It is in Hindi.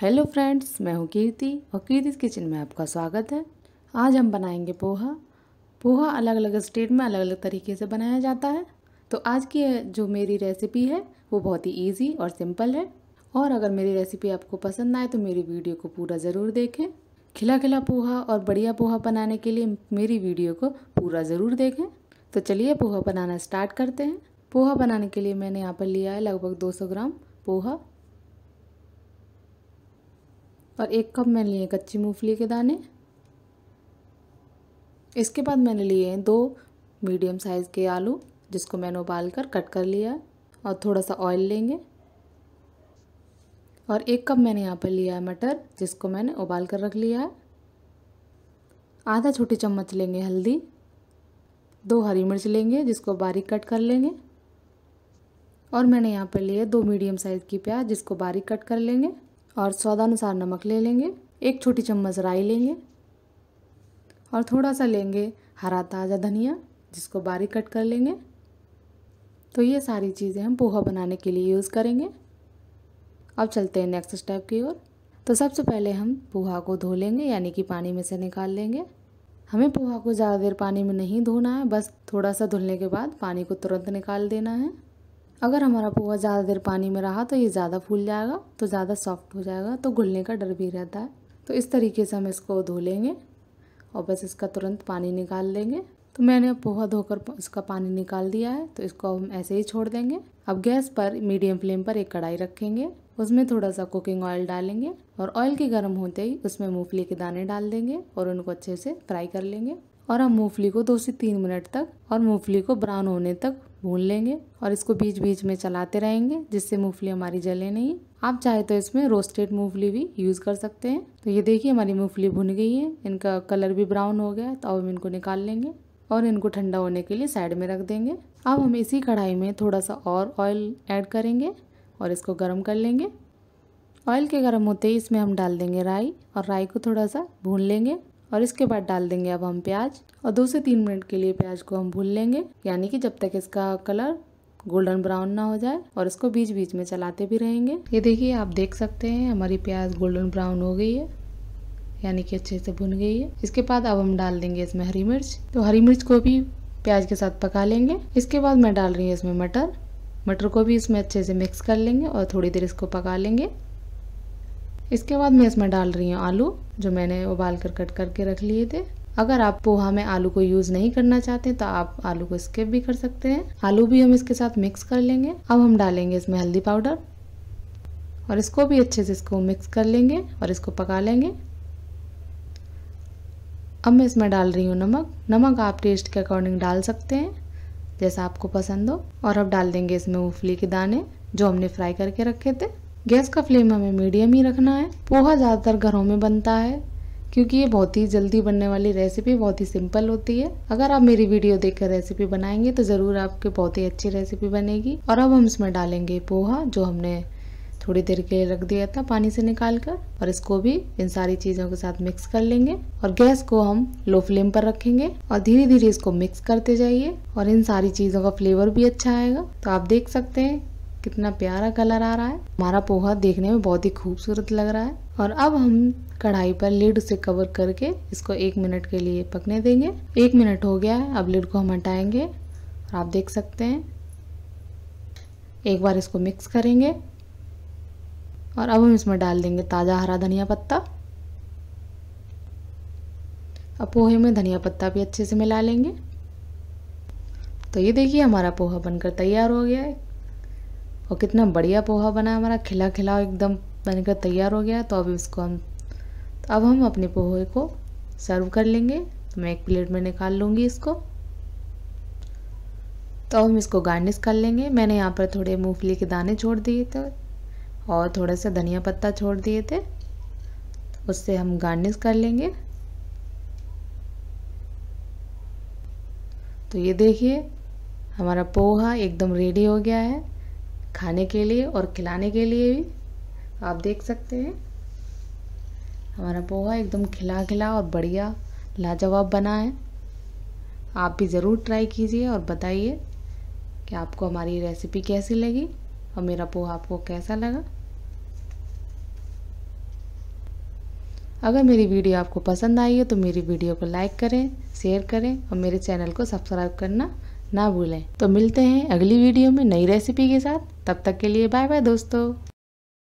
हेलो फ्रेंड्स मैं हूँ कीर्ति और कीर्ति किचन में आपका स्वागत है आज हम बनाएंगे पोहा पोहा अलग अलग स्टेट में अलग अलग तरीके से बनाया जाता है तो आज की जो मेरी रेसिपी है वो बहुत ही इजी और सिंपल है और अगर मेरी रेसिपी आपको पसंद आए तो मेरी वीडियो को पूरा ज़रूर देखें खिला खिला पोहा और बढ़िया पोहा बनाने के लिए मेरी वीडियो को पूरा ज़रूर देखें तो चलिए पोहा बनाना स्टार्ट करते हैं पोहा बनाने के लिए मैंने यहाँ पर लिया है लगभग 200 ग्राम पोहा और एक कप मैंने लिए कच्ची मूंगफली के दाने इसके बाद मैंने लिए हैं दो मीडियम साइज़ के आलू जिसको मैंने उबाल कर कट कर लिया और थोड़ा सा ऑयल लेंगे और एक कप मैंने यहाँ पर लिया है मटर जिसको मैंने उबाल कर रख लिया है आधा छोटी चम्मच लेंगे हल्दी दो हरी मिर्च लेंगे जिसको बारीक कट कर लेंगे और मैंने यहाँ पर लिए दो मीडियम साइज़ की प्याज जिसको बारीक कट कर लेंगे और स्वादानुसार नमक ले लेंगे एक छोटी चम्मच राई लेंगे और थोड़ा सा लेंगे हरा ताज़ा धनिया जिसको बारीक कट कर लेंगे तो ये सारी चीज़ें हम पोहा बनाने के लिए यूज़ करेंगे अब चलते हैं नेक्स्ट स्टेप की ओर तो सबसे पहले हम पोहा को धो लेंगे यानी कि पानी में से निकाल लेंगे हमें पोहा को ज़्यादा देर पानी में नहीं धोना है बस थोड़ा सा धुलने के बाद पानी को तुरंत निकाल देना है अगर हमारा पोहा ज़्यादा देर पानी में रहा तो ये ज़्यादा फूल जाएगा तो ज़्यादा सॉफ्ट हो जाएगा तो घुलने का डर भी रहता है तो इस तरीके से हम इसको धो लेंगे और बस इसका तुरंत पानी निकाल लेंगे तो मैंने पोहा धोकर इसका पानी निकाल दिया है तो इसको हम ऐसे ही छोड़ देंगे अब गैस पर मीडियम फ्लेम पर एक कढ़ाई रखेंगे उसमें थोड़ा सा कुकिंग ऑयल डालेंगे और ऑयल के गर्म होते ही उसमें मूंगफली के दाने डाल देंगे और उनको अच्छे से फ्राई कर लेंगे और हम मूंगफली को दो से तीन मिनट तक और मूंगफली को ब्राउन होने तक भून लेंगे और इसको बीच बीच में चलाते रहेंगे जिससे मूंगफली हमारी जले नहीं आप चाहे तो इसमें रोस्टेड मूंगफली भी यूज़ कर सकते हैं तो ये देखिए हमारी मूंगफली भुन गई है इनका कलर भी ब्राउन हो गया तो अब हम इनको निकाल लेंगे और इनको ठंडा होने के लिए साइड में रख देंगे अब हम इसी कढ़ाई में थोड़ा सा और ऑयल ऐड करेंगे और इसको गर्म कर लेंगे ऑयल के गर्म होते ही इसमें हम डाल देंगे राई और राई को थोड़ा सा भून लेंगे और इसके बाद डाल देंगे अब हम प्याज और दो से तीन मिनट के लिए प्याज को हम भून लेंगे यानी कि जब तक इसका कलर गोल्डन ब्राउन ना हो जाए और इसको बीच बीच में चलाते भी रहेंगे ये देखिए आप देख सकते हैं हमारी प्याज गोल्डन ब्राउन हो गई है यानी कि अच्छे से भुन गई है इसके बाद अब हम डाल देंगे इसमें हरी मिर्च तो हरी मिर्च को भी प्याज के साथ पका लेंगे इसके बाद मैं डाल रही हूँ इसमें मटर मटर को भी इसमें अच्छे से मिक्स कर लेंगे और थोड़ी देर इसको पका लेंगे इसके बाद मैं इसमें डाल रही हूँ आलू जो मैंने उबाल कर कट करके रख लिए थे अगर आप पोहा में आलू को यूज़ नहीं करना चाहते तो आप आलू को स्किप भी कर सकते हैं आलू भी हम इसके साथ मिक्स कर लेंगे अब हम डालेंगे इसमें हल्दी पाउडर और इसको भी अच्छे से इसको मिक्स कर लेंगे और इसको पका लेंगे अब मैं इसमें डाल रही हूँ नमक नमक आप टेस्ट के अकॉर्डिंग डाल सकते हैं जैसा आपको पसंद हो और अब डाल देंगे इसमें मूंगफली के दाने जो हमने फ्राई करके रखे थे गैस का फ्लेम हमें मीडियम ही रखना है पोहा ज़्यादातर घरों में बनता है क्योंकि ये बहुत ही जल्दी बनने वाली रेसिपी बहुत ही सिंपल होती है अगर आप मेरी वीडियो देखकर रेसिपी बनाएंगे तो ज़रूर आपके बहुत ही अच्छी रेसिपी बनेगी और अब हम इसमें डालेंगे पोहा जो हमने थोड़ी देर के लिए रख दिया था पानी से निकाल कर और इसको भी इन सारी चीज़ों के साथ मिक्स कर लेंगे और गैस को हम लो फ्लेम पर रखेंगे और धीरे धीरे इसको मिक्स करते जाइए और इन सारी चीज़ों का फ्लेवर भी अच्छा आएगा तो आप देख सकते हैं कितना प्यारा कलर आ रहा है हमारा पोहा देखने में बहुत ही खूबसूरत लग रहा है और अब हम कढ़ाई पर लिड से कवर करके इसको एक मिनट के लिए पकने देंगे एक मिनट हो गया है अब लिड को हम हटाएंगे और आप देख सकते हैं एक बार इसको मिक्स करेंगे और अब हम इसमें डाल देंगे ताज़ा हरा धनिया पत्ता अब पोहे में धनिया पत्ता भी अच्छे से मिला लेंगे तो ये देखिए हमारा पोहा बनकर तैयार हो गया है और कितना बढ़िया पोहा बना हमारा खिला खिलाओ एकदम बनकर तैयार हो गया तो अब इसको हम तो अब हम अपने पोहे को सर्व कर लेंगे तो मैं एक प्लेट में निकाल लूँगी इसको तो हम इसको गार्निश कर लेंगे मैंने यहाँ पर थोड़े मूंगफली के दाने छोड़ दिए थे और थोड़ा सा धनिया पत्ता छोड़ दिए थे तो उससे हम गार्निश कर लेंगे तो ये देखिए हमारा पोहा एकदम रेडी हो गया है खाने के लिए और खिलाने के लिए भी आप देख सकते हैं हमारा पोहा एकदम खिला खिला और बढ़िया लाजवाब बना है आप भी ज़रूर ट्राई कीजिए और बताइए कि आपको हमारी रेसिपी कैसी लगी और मेरा पोहा आपको कैसा लगा अगर मेरी वीडियो आपको पसंद आई है तो मेरी वीडियो को लाइक करें शेयर करें और मेरे चैनल को सब्सक्राइब करना ना भूलें तो मिलते हैं अगली वीडियो में नई रेसिपी के साथ तब तक के लिए बाय बाय दोस्तों